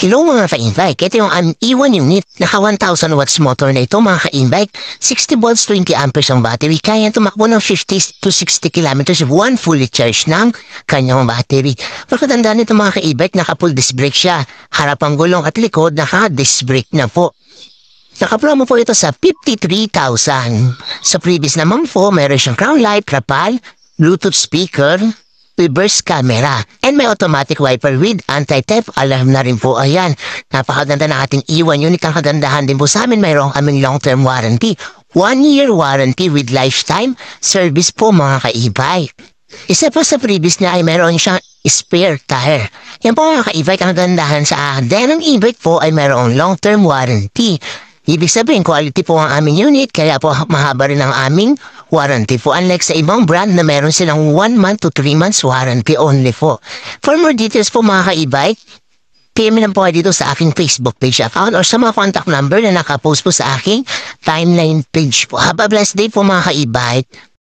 Hello mga ka-invike, ito yung um, iwan unit, naka 1000 watts motor na ito mga ka-invike, 60 volts, 20 amperes ang battery, kaya tumakbo ng 50 to 60 kilometers if one fully charged ng kanyang battery. Pagkatanda nito mga ka-invike, naka full disc brake siya, harap ang gulong at likod, naka disc brake na po. Nakapromo po ito sa 53,000. Sa previous naman po, meron siyang crown light, rapal, Bluetooth speaker, reverse camera, and may automatic wiper with anti-theft alarm na rin po ayan. Napakaganda na ating e iwan yun, kagandahan din po sa amin, mayroong aming long-term warranty. One year warranty with lifetime service po mga kaibay. Isa po sa previous niya ay meron siyang spare tire. Yan po mga kaibay, kagandahan sa akin. Dahil ang e po ay mayroong long-term warranty. Ibig sabihin, quality po ang aming unit, kaya po mahaba rin ang aming warranty po. Unlike sa ibang brand na meron silang 1 month to 3 months warranty only po. For more details po mga ka-e-bike, PM lang po dito sa aking Facebook page account or sa mga contact number na nakapost po sa aking timeline page po. Have a blessed day po mga ka-e-bike.